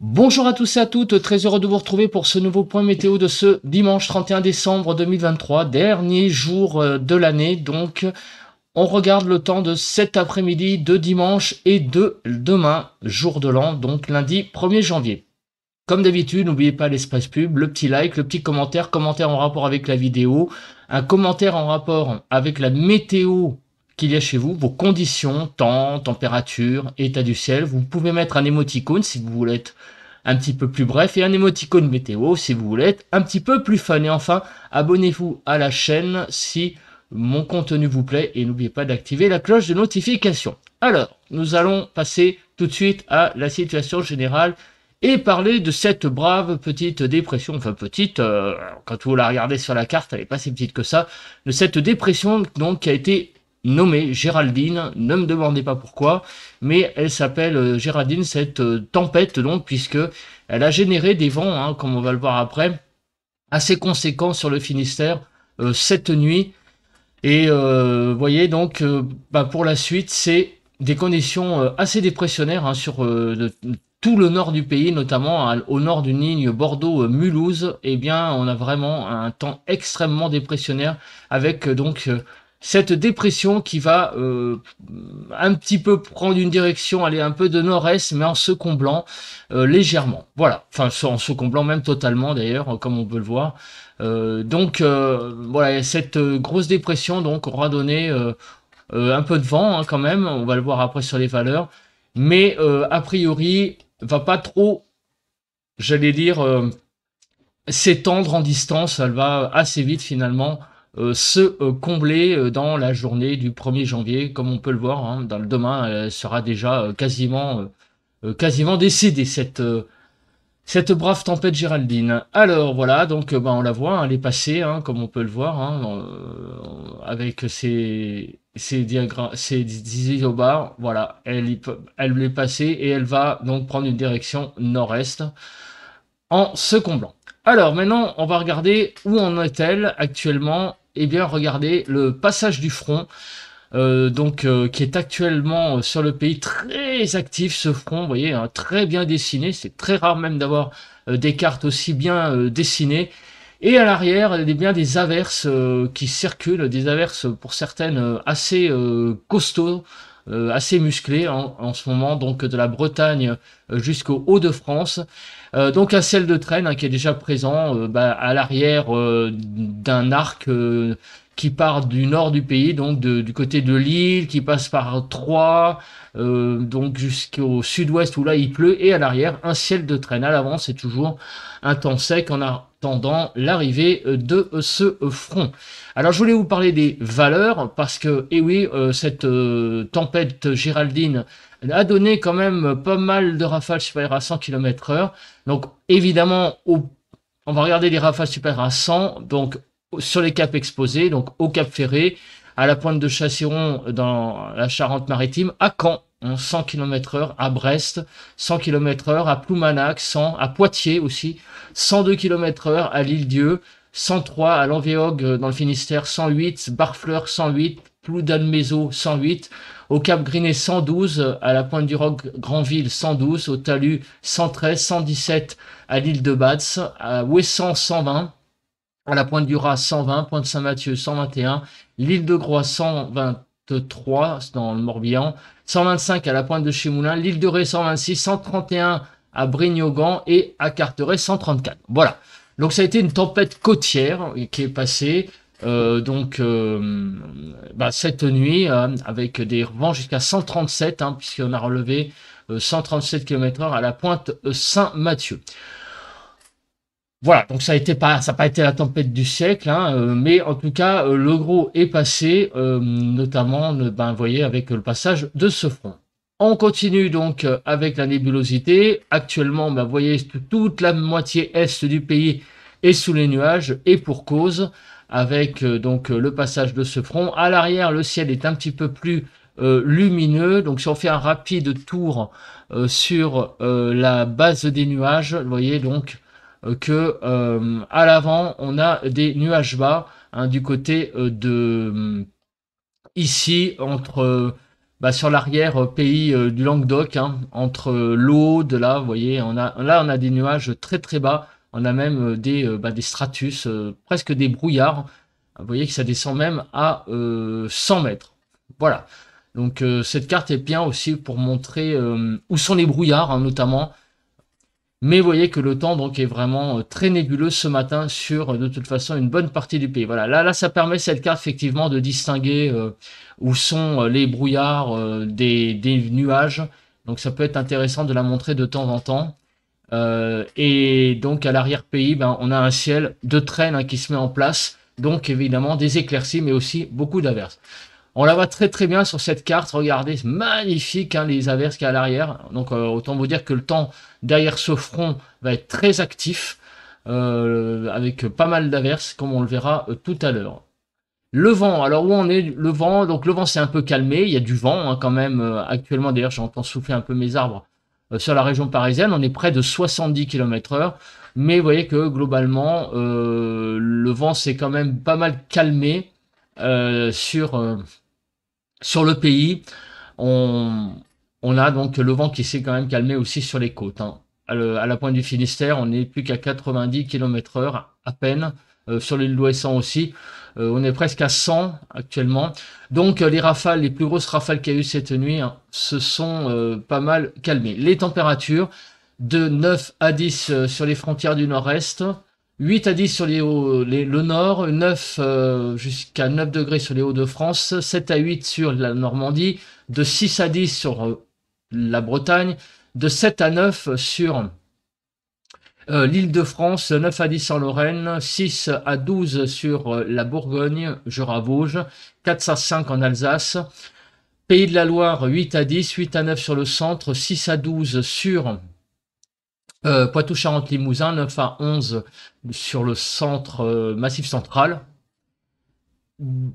Bonjour à tous et à toutes, très heureux de vous retrouver pour ce nouveau point météo de ce dimanche 31 décembre 2023, dernier jour euh, de l'année. Donc, on regarde le temps de cet après-midi, de dimanche et de demain, jour de l'an, donc lundi 1er janvier. Comme d'habitude, n'oubliez pas l'espace pub, le petit like, le petit commentaire, commentaire en rapport avec la vidéo, un commentaire en rapport avec la météo qu'il y a chez vous, vos conditions, temps, température, état du ciel. Vous pouvez mettre un émoticône si vous voulez être un petit peu plus bref et un émoticône météo si vous voulez être un petit peu plus fun. Et enfin, abonnez-vous à la chaîne si mon contenu vous plaît et n'oubliez pas d'activer la cloche de notification. Alors, nous allons passer tout de suite à la situation générale et parler de cette brave petite dépression, enfin petite, euh, quand vous la regardez sur la carte, elle est pas si petite que ça, de cette dépression donc qui a été nommée Géraldine. Ne me demandez pas pourquoi, mais elle s'appelle euh, Géraldine, cette euh, tempête, donc, puisque elle a généré des vents, hein, comme on va le voir après, assez conséquents sur le Finistère euh, cette nuit. Et vous voyez donc, bah, pour la suite, c'est des conditions assez dépressionnaires hein, sur tout le nord du pays, notamment hein, au nord d'une ligne Bordeaux-Mulhouse, eh bien, on a vraiment un temps extrêmement dépressionnaire avec donc cette dépression qui va euh, un petit peu prendre une direction, aller un peu de nord-est, mais en se comblant euh, légèrement. Voilà, enfin en se comblant même totalement d'ailleurs, comme on peut le voir. Euh, donc voilà, cette grosse dépression donc aura donné un peu de vent hein, quand même. On va le voir après sur les valeurs, mais a priori va pas trop, j'allais dire, s'étendre en distance. Elle va assez vite finalement. Euh, se euh, combler euh, dans la journée du 1er janvier, comme on peut le voir. Hein, dans le demain, elle sera déjà quasiment, quasiment décédée, cette, cette brave tempête Géraldine. Alors voilà, donc bah, on la voit, hein, elle est passée, hein, comme on peut le voir, hein, avec ses, ses diagrammes, ses isobars. Voilà, elle, elle est passée et elle va donc prendre une direction nord-est en se comblant. Alors maintenant, on va regarder où en est-elle actuellement. Eh bien, regardez le passage du front. Euh, donc euh, qui est actuellement euh, sur le pays très actif ce front, vous voyez, hein, très bien dessiné, c'est très rare même d'avoir des cartes aussi bien dessinées. Et à l'arrière, il y a bien des averses qui circulent, des averses pour certaines assez costauds, assez musclées en, en, ce moment, donc de la Bretagne jusqu'au Haut-de-France. Euh, donc un sel de traîne hein, qui est déjà présent euh, bah, à l'arrière euh, d'un arc qui part du nord du pays, donc de, du côté de l'île, qui passe par Troyes, euh, donc jusqu'au sud-ouest où là il pleut, et à l'arrière, un ciel de traîne. À l'avant, c'est toujours un temps sec en attendant l'arrivée euh, de ce front. Alors je voulais vous parler des valeurs, parce que, eh oui, euh, cette tempête Géraldine a donné quand même pas mal de rafales supérieures à 100 km heure. Donc évidemment, on va regarder les rafales supérieures à 100, donc sur les caps exposés, donc au Cap Ferré, à la pointe de Chasseron dans la Charente-Maritime, à Caen 100 hein, km heure, à Brest 100 km heure, à Ploumanac 100, à Poitiers aussi 102 km heure, à l'Île-Dieu 103, à Lanvéog euh, dans le Finistère 108, Barfleur 108, Ploudanmezo 108, au Cap Grinet 112, euh, à la Pointe du Roc Grandville 112, au Talus 113, 117 à l'île de Batz, à wesson 120, à la pointe du Raz 120, pointe Saint-Mathieu 121, l'île de Groix 123 dans le Morbihan, 125 à la pointe de Chemoulin. l'île de Ré 126, 131 à Brignogan et à Carteret 134. Voilà. Donc ça a été une tempête côtière qui est passée euh, donc euh, bah, cette nuit euh, avec des vents jusqu'à 137 hein, puisqu'on a relevé 137 km/h à la pointe Saint-Mathieu. Voilà, donc ça a pas, ça n'a pas été la tempête du siècle, hein, euh, mais en tout cas euh, le gros est passé, euh, notamment, ben, vous voyez, avec le passage de ce front. On continue donc avec la nébulosité. Actuellement, ben, vous voyez, toute la moitié est du pays est sous les nuages et pour cause, avec donc le passage de ce front. À l'arrière, le ciel est un petit peu plus lumineux. Donc si on fait un rapide tour sur la base des nuages, vous voyez donc euh, que euh, à l'avant on a des nuages bas hein, du côté euh, de ici entre bah, sur l'arrière pays du Languedoc, hein, entre l'eau, de là, vous voyez, on a, là on a des nuages très très bas, on a même des, bah, des stratus, presque des brouillards, vous voyez que ça descend même à 100 mètres. Voilà, donc cette carte est bien aussi pour montrer où sont les brouillards, hein, notamment, mais vous voyez que le temps donc est vraiment euh, très nébuleux ce matin sur euh, de toute façon une bonne partie du pays. Voilà, là, là ça permet cette carte effectivement de distinguer euh, où sont les brouillards des, nuages. Donc ça peut être intéressant de la montrer de temps en temps. et donc à l'arrière-pays, ben, on a un ciel de traîne hein, qui se met en place. Donc évidemment des éclaircies mais aussi beaucoup d'averses. On la voit très très bien sur cette carte. Regardez, magnifique hein, les averses qu'il y a à l'arrière. Donc euh, autant vous dire que le temps derrière ce front va être très actif. Euh, avec pas mal d'averses, comme on le verra euh, tout à l'heure. Le vent, alors où on est le vent Donc le vent s'est un peu calmé, il y a du vent hein, quand même actuellement. D'ailleurs, j'entends souffler un peu mes arbres sur la région parisienne. On est près de 70 km heure. mais vous voyez que globalement, le vent s'est quand même pas mal calmé sur, sur le pays, on, a donc le vent qui s'est quand même calmé aussi sur les côtes. Hein. À, la pointe du Finistère, on n'est plus qu'à 90 km heure à peine. Euh, sur l'île d'Ouessant aussi, euh, on est presque à 100 actuellement. Donc euh, les rafales, les plus grosses rafales qu'il y a eu cette nuit, hein, se sont pas mal calmées. Les températures de 9 à 10 sur les frontières du nord-est, 8 à 10 sur les hauts, les, le nord, 9 euh, jusqu'à 9 degrés sur les Hauts-de-France, 7 à 8 sur la Normandie, de 6 à 10 sur euh, la Bretagne, de 7 à 9 sur euh, l'Île-de-France, 9 à 10 en Lorraine, 6 à 12 sur la Bourgogne, Jura-Vosges, 4 à 5 en Alsace, Pays de la Loire, 8 à 10, 8 à 9 sur le centre, 6 à 12 sur euh, poitou charente limousin 9 à 11 sur le centre euh, massif central.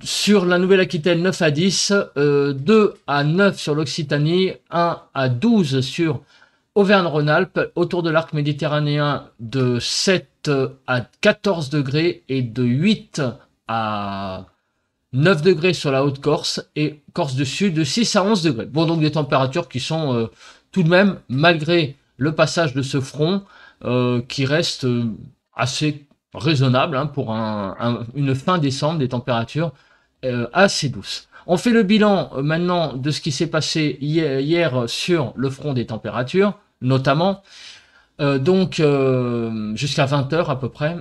Sur la Nouvelle-Aquitaine, 9 à 10, 2 euh, à 9 sur l'Occitanie, 1 à 12 sur Auvergne-Rhône-Alpes, autour de l'arc méditerranéen de 7 à 14 degrés et de 8 à 9 degrés sur la Haute-Corse et Corse du Sud de 6 à 11 degrés. Bon, donc des températures qui sont tout de même, malgré le passage de ce front euh, qui reste euh, assez raisonnable hein, pour une fin décembre des températures euh, assez douces. On fait le bilan maintenant de ce qui s'est passé hier, sur le front des températures, notamment donc jusqu'à 20h à peu près.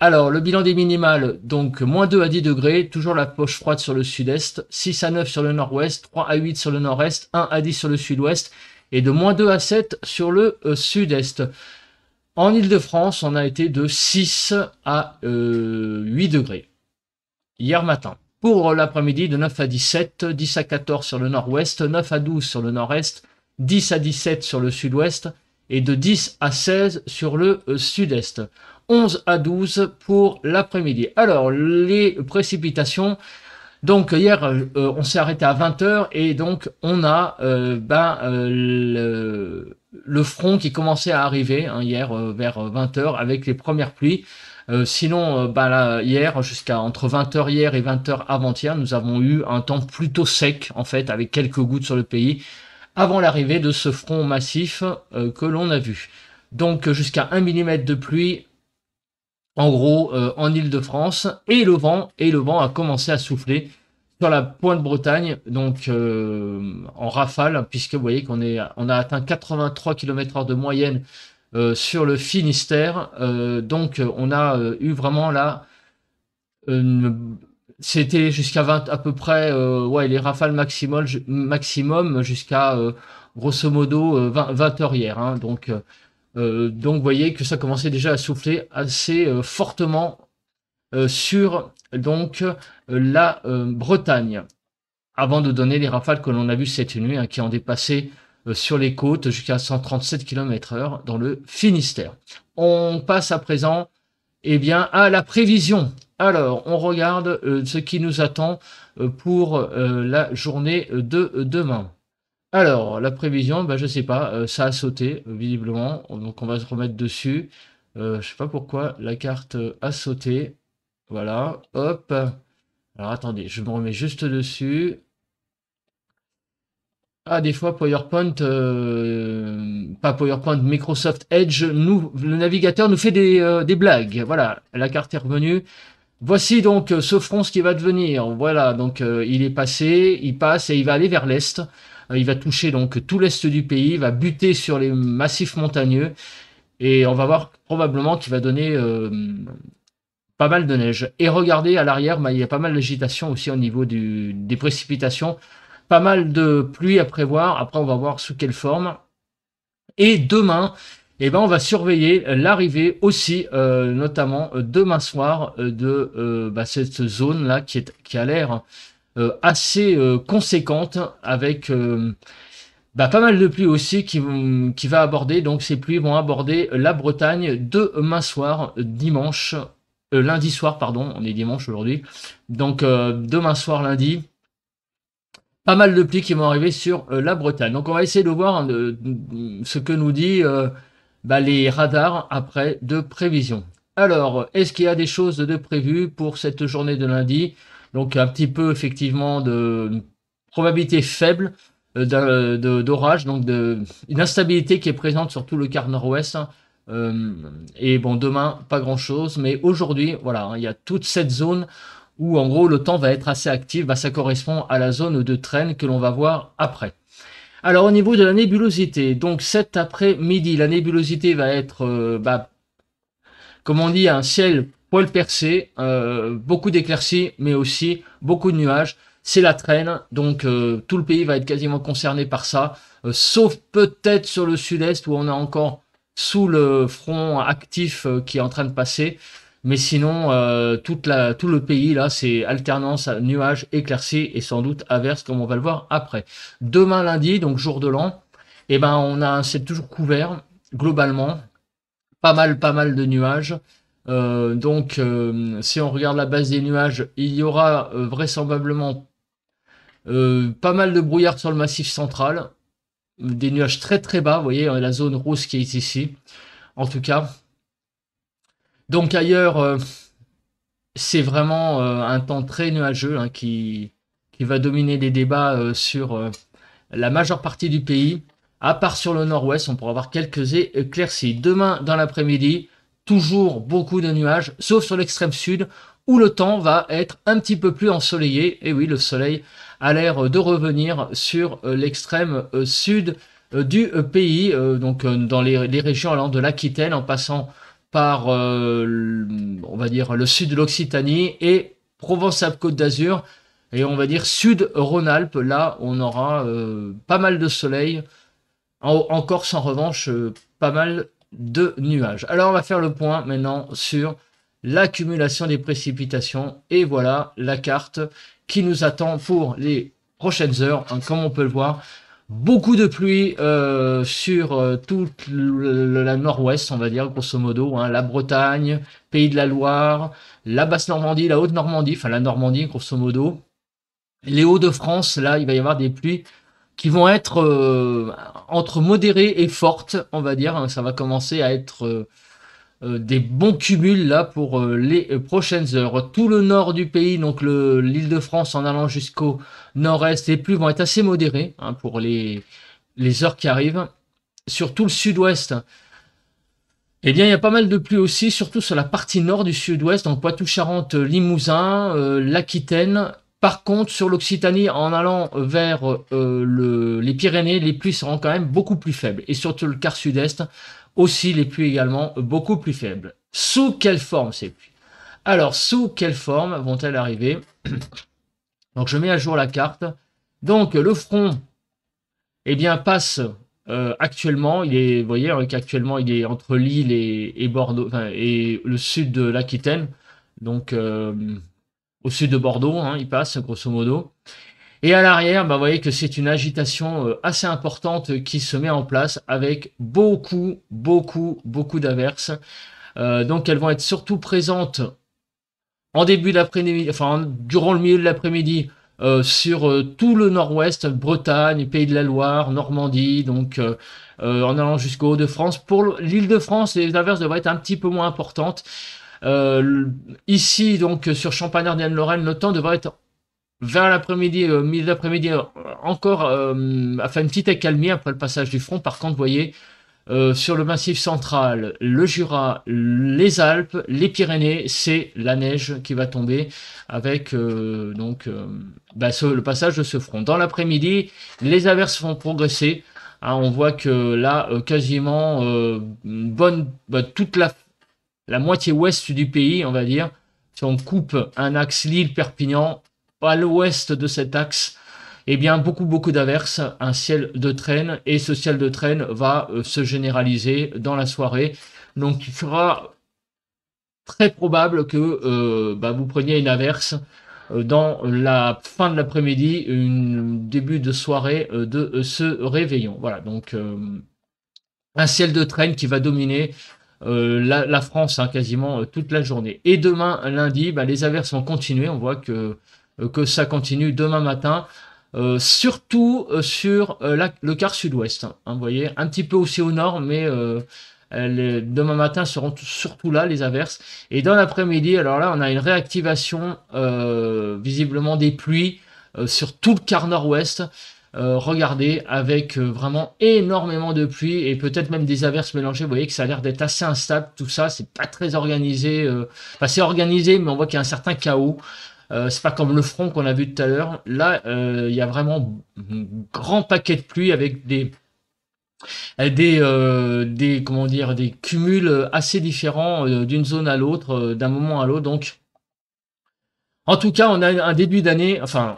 Alors, le bilan des minimales, donc moins 2 à 10 degrés, toujours la poche froide sur le sud-est, 6 à 9 sur le nord-ouest, 3 à 8 sur le nord-est, 1 à 10 sur le sud-ouest, et de moins 2 à 7 sur le euh, sud-est. En Ile-de-France, on a été de 6 à 8 euh, degrés hier matin. Pour l'après-midi, de 9 à 17, 10 à 14 sur le nord-ouest, 9 à 12 sur le nord-est, 10 à 17 sur le sud-ouest et de 10 à 16 sur le euh, sud-est. 11 à 12 pour l'après-midi. Alors, les précipitations, donc hier, euh, on s'est arrêté à 20h et donc on a euh, ben, euh, le, front qui commençait à arriver hein, hier vers 20h avec les premières pluies. sinon, ben hier, jusqu'à entre 20h hier et 20h avant-hier, nous avons eu un temps plutôt sec en fait, avec quelques gouttes sur le pays, avant l'arrivée de ce front massif que l'on a vu. Donc jusqu'à 1 mm de pluie en gros euh, en ile de france et le vent et le vent a commencé à souffler sur la pointe Bretagne donc euh, en rafale puisque vous voyez qu'on est on a atteint 83 km/h de moyenne euh, sur le Finistère donc on a eu vraiment là c'était jusqu'à 20 à peu près ouais les rafales maximum maximum jusqu'à grosso modo 20, heures hier hein, donc euh, donc vous voyez que ça commençait déjà à souffler assez euh, fortement euh, sur donc la Bretagne avant de donner les rafales que l'on a vues cette nuit, hein, qui ont dépassé sur les côtes jusqu'à 137 km h dans le Finistère. On passe à présent eh bien, à la prévision. Alors, on regarde ce qui nous attend pour la journée de demain. Alors, la prévision, je bah, je sais pas, euh, ça a sauté, visiblement. Donc, on va se remettre dessus. je euh, je sais pas pourquoi, la carte a sauté. Voilà, hop. Alors, attendez, je me remets juste dessus. Ah, des fois, PowerPoint, euh, pas PowerPoint, Microsoft Edge, nous, le navigateur nous fait des, des blagues. Voilà, la carte est revenue. Voici donc ce front, ce qui va devenir. Voilà, donc il est passé, il passe et il va aller vers l'est. Euh, il va toucher donc tout l'est du pays, il va buter sur les massifs montagneux et on va voir probablement qu'il va donner euh, pas mal de neige. Et regardez à l'arrière, bah, il y a pas mal d'agitation aussi au niveau des précipitations, pas mal de pluie à prévoir. Après, on va voir sous quelle forme. Et demain, eh ben, on va surveiller l'arrivée aussi, euh, notamment demain soir, de bah, cette zone là qui, est, qui a l'air euh, assez euh, conséquente avec euh, bah, pas mal de pluies aussi qui, qui va aborder. Donc ces pluies vont aborder la Bretagne demain soir, dimanche, lundi soir, pardon, on est dimanche aujourd'hui. Donc demain soir, lundi. Pas mal de pluies qui vont arriver sur la Bretagne. Donc on va essayer de voir hein, ce que nous dit bah, les radars après de prévision. Alors, est-ce qu'il y a des choses de prévues pour cette journée de lundi donc un petit peu effectivement de probabilité faible euh, euh, d'orage, donc de, une instabilité qui est présente sur tout le quart nord-ouest. Hein. Euh, et bon, demain, pas grand-chose, mais aujourd'hui, voilà, hein, il y a toute cette zone où en gros le temps va être assez actif, bah, ça correspond à la zone de traîne que l'on va voir après. Alors au niveau de la nébulosité, donc cet après-midi, la nébulosité va être, bah, comme on dit, un ciel poil percé, euh, beaucoup d'éclaircies, mais aussi beaucoup de nuages. C'est la traîne, donc euh, tout le pays va être quasiment concerné par ça, euh, sauf peut-être sur le sud-est où on a encore sous le front actif qui est en train de passer. Mais sinon, toute la, tout le pays, là, c'est alternance nuages, éclaircies et sans doute averses, comme on va le voir après. Demain lundi, donc jour de l'an, eh ben, on a, c'est toujours couvert, globalement. Pas mal, pas mal de nuages euh, donc, euh, si on regarde la base des nuages, il y aura euh, vraisemblablement pas mal de brouillard sur le massif central. Des nuages très très bas, vous voyez, la zone rousse qui est ici, en tout cas. Donc ailleurs, c'est vraiment un temps très nuageux hein, qui, qui, va dominer les débats sur la majeure partie du pays. À part sur le nord-ouest, on pourra avoir quelques éclaircies. Demain, dans l'après-midi, toujours beaucoup de nuages, sauf sur l'extrême sud, où le temps va être un petit peu plus ensoleillé. Et oui, le soleil a l'air de revenir sur euh, l'extrême euh, sud euh, du pays, donc dans les, régions allant de l'Aquitaine en passant par, on va dire, le sud de l'Occitanie et Provence-Alpes-Côte d'Azur. Et on va dire sud-Rhône-Alpes, là, on aura pas mal de soleil. En, Corse, en revanche, pas mal de nuages. Alors on va faire le point maintenant sur l'accumulation des précipitations. Et voilà la carte qui nous attend pour les prochaines heures, hein, comme on peut le voir. Beaucoup de pluie euh, sur euh, toute la nord-ouest, on va dire, grosso modo. Hein. la Bretagne, Pays de la Loire, la Basse-Normandie, la Haute-Normandie, enfin la Normandie, grosso modo. Les Hauts-de-France, là, il va y avoir des pluies qui vont être euh, entre modérées et fortes, on va dire. Hein. Ça va commencer à être euh, euh, des bons cumuls là pour les prochaines heures. Tout le nord du pays, donc l'Île-de-France en allant jusqu'au nord-est les pluies vont être assez modérées hein, pour les, les heures qui arrivent. Sur le sud-ouest, eh bien, il y a pas mal de pluies aussi, surtout sur la partie nord du sud-ouest, donc Poitou-Charentes, Limousin, l'Aquitaine, par contre, sur l'Occitanie, en allant vers euh, les Pyrénées, les pluies seront quand même beaucoup plus faibles. Et surtout le quart sud-est, aussi les pluies également beaucoup plus faibles. Sous quelle forme ces pluies Alors, sous quelle forme vont-elles arriver Donc, je mets à jour la carte. Donc, le front, eh bien, passe euh, actuellement. Il est, vous voyez, hein, qu'actuellement, il est entre Lille et, Bordeaux, enfin, et le sud de l'Aquitaine. Donc, euh, au sud de Bordeaux, hein, il passe grosso modo. Et à l'arrière, bah, vous voyez que c'est une agitation euh, assez importante euh, qui se met en place avec beaucoup, beaucoup, beaucoup d'averses. Euh, donc elles vont être surtout présentes en début d'après-midi, enfin durant le milieu de l'après-midi sur tout le nord-ouest, Bretagne, Pays de la Loire, Normandie, donc en allant jusqu'au Haut de france Pour l'Île-de-France, les averses devraient être un petit peu moins importantes. Euh, ici, donc, sur Champagne-Ardenne-Lorraine, le temps devrait être vers l'après-midi, euh, midi milieu d'après-midi, euh, encore, euh, enfin, une petite accalmie après le passage du front. Par contre, vous voyez, sur le massif central, le Jura, les Alpes, les Pyrénées, c'est la neige qui va tomber avec donc bah, le passage de ce front. Dans l'après-midi, les averses vont progresser. Hein, on voit que là, quasiment bonne bah, toute la la moitié ouest du pays, on va dire. Si on coupe un axe Lille-Perpignan, à l'ouest de cet axe, eh bien, beaucoup, beaucoup d'averses, un ciel de traîne, et ce ciel de traîne va euh, se généraliser dans la soirée. Donc, il sera très probable que euh, bah, vous preniez une averse euh, dans la fin de l'après-midi, une début de soirée de ce réveillon. Voilà, donc un ciel de traîne qui va dominer euh, la, France hein, quasiment euh, toute la journée. Et demain, lundi, bah, les averses vont continuer. On voit que, euh, que ça continue demain matin. surtout sur le quart sud-ouest. Hein. vous voyez, un petit peu aussi au nord, mais demain matin seront surtout là les averses. Et dans l'après-midi, alors là, on a une réactivation visiblement des pluies sur tout le quart nord-ouest. Euh, regardez, avec euh, vraiment énormément de pluie et peut-être même des averses mélangées. Vous voyez que ça a l'air d'être assez instable, tout ça, c'est pas très organisé. Euh... c'est organisé, mais on voit qu'il y a un certain chaos. Euh, c'est pas comme le front qu'on a vu tout à l'heure. Là, il y a vraiment un grand paquet de pluie avec des, des, des comment dire des cumuls assez différents d'une zone à l'autre, d'un moment à l'autre. Donc, en tout cas, on a un début d'année, enfin,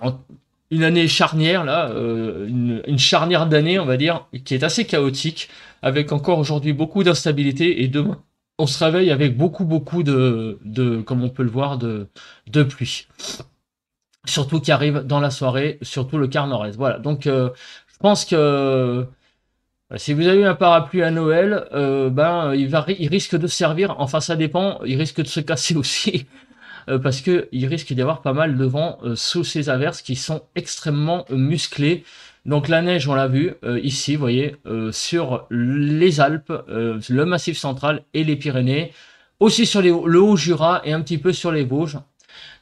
une année charnière, là, euh, une, charnière d'année, on va dire, qui est assez chaotique, avec encore aujourd'hui beaucoup d'instabilité, et demain, on se réveille avec beaucoup, beaucoup de, comme on peut le voir, de, de pluie. Surtout qui arrive dans la soirée, surtout le quart nord-est. Voilà, donc euh, je pense que euh, si vous avez un parapluie à Noël, ben il, va, il risque de servir. Enfin, ça dépend. Il risque de se casser aussi. Euh, parce qu'il risque d'y avoir pas mal de vent euh, sous ces averses qui sont extrêmement euh, musclées. Donc la neige, on l'a vu ici, vous voyez, sur les Alpes, le Massif central et les Pyrénées, aussi sur le Haut-Jura et un petit peu sur les Vosges.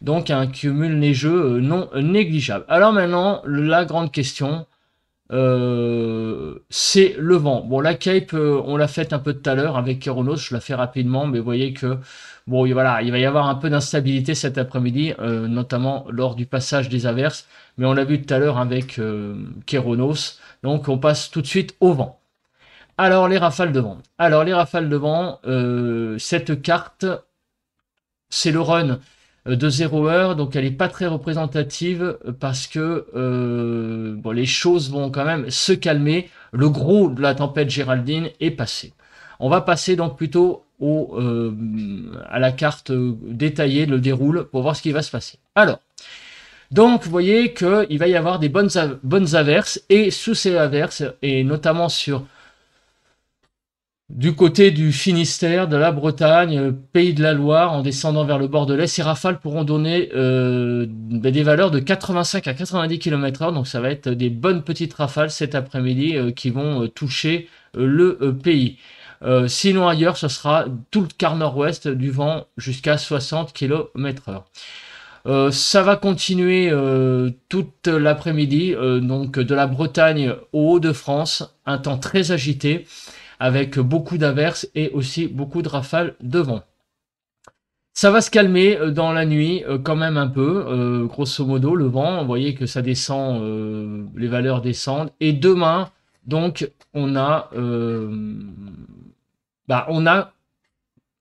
Donc un cumul neigeux non négligeable. Alors maintenant, la grande question, euh, c'est le vent. Bon, la cape, euh, on l'a faite un peu tout à l'heure avec Keronos, je la fais rapidement, mais vous voyez que bon, voilà, il va y avoir un peu d'instabilité cet après-midi, euh, notamment lors du passage des averses, mais on l'a vu tout à l'heure avec euh, Donc, on passe tout de suite au vent. Alors, les rafales de vent. Alors, les rafales de vent, cette carte, c'est le run euh, de zéro heure, donc elle n'est pas très représentative euh, parce que euh, les choses vont quand même se calmer. Le gros de la tempête Géraldine est passé. On va passer donc plutôt à la carte détaillée, le déroule, pour voir ce qui va se passer. Alors, donc vous voyez qu'il va y avoir des bonnes, bonnes averses, et sous ces averses, et notamment sur du côté du Finistère, de la Bretagne, euh, Pays de la Loire, en descendant vers le bord de l'Est, ces rafales pourront donner euh, ben, des valeurs de 85 à 90 km/h. Donc ça va être des bonnes petites rafales cet après-midi euh, qui vont toucher le pays. sinon ailleurs, ce sera tout le quart nord-ouest du vent jusqu'à 60 km/h. ça va continuer toute l'après-midi, donc de la Bretagne au Haut-de-France, un temps très agité avec beaucoup d'averses et aussi beaucoup de rafales de vent. Ça va se calmer euh, dans la nuit euh, quand même un peu, euh, grosso modo, le vent, vous voyez que ça descend, les valeurs descendent. Et demain, donc, on a, bah, on a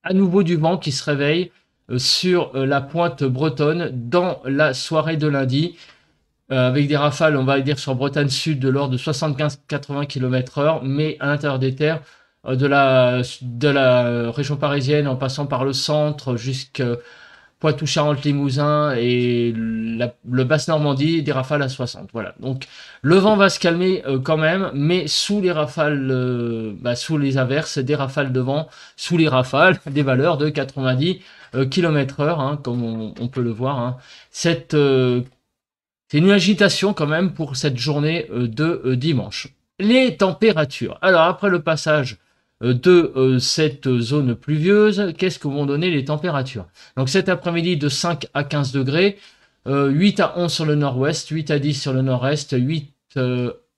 à nouveau du vent qui se réveille sur la pointe bretonne dans la soirée de lundi. Euh, avec des rafales, on va dire, sur Bretagne Sud de l'ordre de 75-80 km/h, mais à l'intérieur des terres, euh, de, la, de la région parisienne en passant par le centre jusqu'à poitou charente limousin et le Basse-Normandie, des rafales à 60. Voilà. Donc le vent va se calmer euh, quand même, mais sous les rafales, bah, sous les averses, des rafales de vent, sous les rafales, des valeurs de 90 km/h, hein, comme on, peut le voir. Hein. Cette c'est une agitation quand même pour cette journée euh, de euh, dimanche. Les températures. Alors après le passage euh, de cette zone pluvieuse, qu'est-ce que vont donner les températures Donc cet après-midi de 5 à 15 degrés, 8 à 11 sur le nord-ouest, 8 à 10 sur le nord-est, 8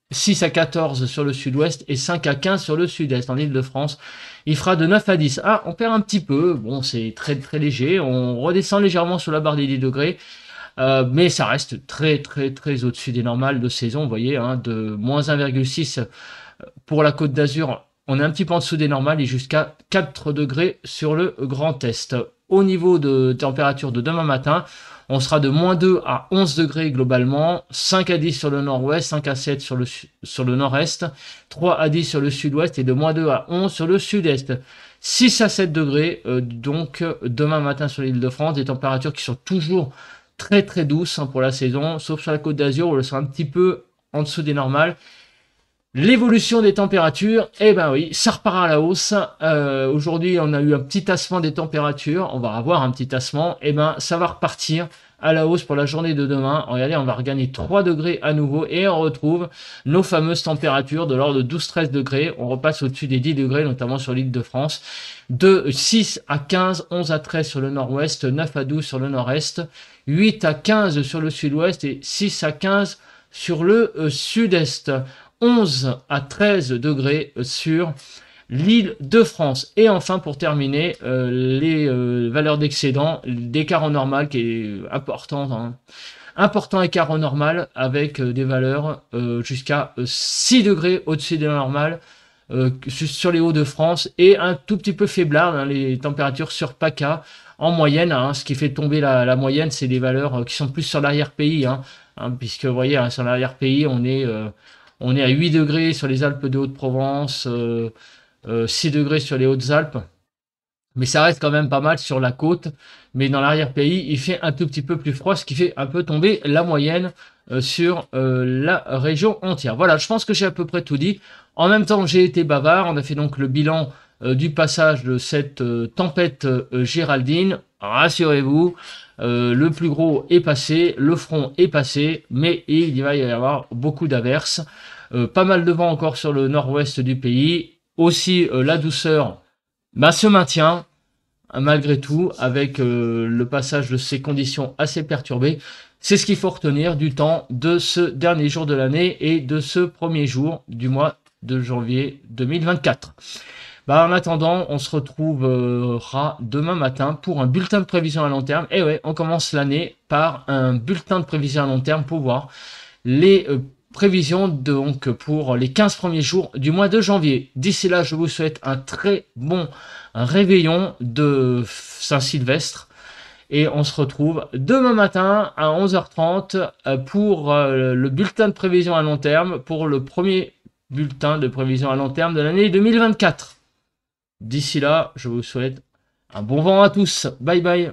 6 à 14 sur le sud-ouest et 5 à 15 sur le sud-est en Ile-de-France. Il fera de 9 à 10. Ah, on perd un petit peu. Bon, c'est très très léger. On redescend légèrement sur la barre des 10 degrés. Euh, mais ça reste très, très, très au-dessus des normales de saison. Vous voyez, hein, de moins 1,6 euh, pour la Côte d'Azur. On est un petit peu en dessous des normales et jusqu'à 4 degrés sur le Grand Est. Au niveau de température de demain matin, on sera de moins 2 à 11 degrés globalement, 5 à 10 sur le nord-ouest, 5 à 7 sur le, sur le nord-est, 3 à 10 sur le sud-ouest et de moins 2 à 11 sur le sud-est. 6 à 7 degrés, euh, donc demain matin sur l'île de France, des températures qui sont toujours très très douce hein, pour la saison, sauf sur la côte d'Azur où le sent un petit peu en dessous des normales. L'évolution des températures, eh ben oui, ça repart à la hausse. Euh, aujourd'hui, on a eu un petit tassement des températures, on va avoir un petit tassement, eh ben ça va repartir à la hausse pour la journée de demain. Regardez, on va regagner 3 degrés à nouveau et on retrouve nos fameuses températures de l'ordre de 12-13 degrés. On repasse au-dessus des 10 degrés, notamment sur l'île de France. De 6 à 15, 11 à 13 sur le nord-ouest, 9 à 12 sur le nord-est, 8 à 15 sur le sud-ouest et 6 à 15 sur le euh, sud-est. 11 à 13 degrés sur l'île de France. Et enfin, pour terminer, euh, les euh, valeurs d'excédent, d'écart en normal qui est important. Hein. Important écart en normal avec euh, des valeurs jusqu'à 6 degrés au-dessus de la normale sur les Hauts-de-France et un tout petit peu faiblard, hein, les températures sur PACA en moyenne. Hein. ce qui fait tomber la, la moyenne, c'est des valeurs qui sont plus sur l'arrière-pays. Hein. puisque vous voyez, sur l'arrière-pays, on est, on est à 8 degrés sur les Alpes de Haute-Provence. 6 euh, degrés sur les Hautes-Alpes. Mais ça reste quand même pas mal sur la côte. Mais dans l'arrière-pays, il fait un tout petit peu plus froid, ce qui fait un peu tomber la moyenne euh, sur euh, la région entière. Voilà, je pense que j'ai à peu près tout dit. En même temps, j'ai été bavard. On a fait donc le bilan du passage de cette tempête Géraldine. Rassurez-vous, le plus gros est passé, le front est passé, mais il va y avoir beaucoup d'averses. pas mal de vent encore sur le nord-ouest du pays aussi euh, la douceur bah, se maintient hein, malgré tout avec euh, le passage de ces conditions assez perturbées. C'est ce qu'il faut retenir du temps de ce dernier jour de l'année et de ce premier jour du mois de janvier 2024. Bah, en attendant, on se retrouvera demain matin pour un bulletin de prévision à long terme. Et eh ouais, on commence l'année par un bulletin de prévision à long terme pour voir les euh, Prévision donc pour les 15 premiers jours du mois de janvier. D'ici là, je vous souhaite un très bon réveillon de Saint-Sylvestre. Et on se retrouve demain matin à 11h30 euh, pour euh, le bulletin de prévision à long terme, pour le premier bulletin de prévision à long terme de l'année 2024. D'ici là, je vous souhaite un bon vent à tous. Bye bye.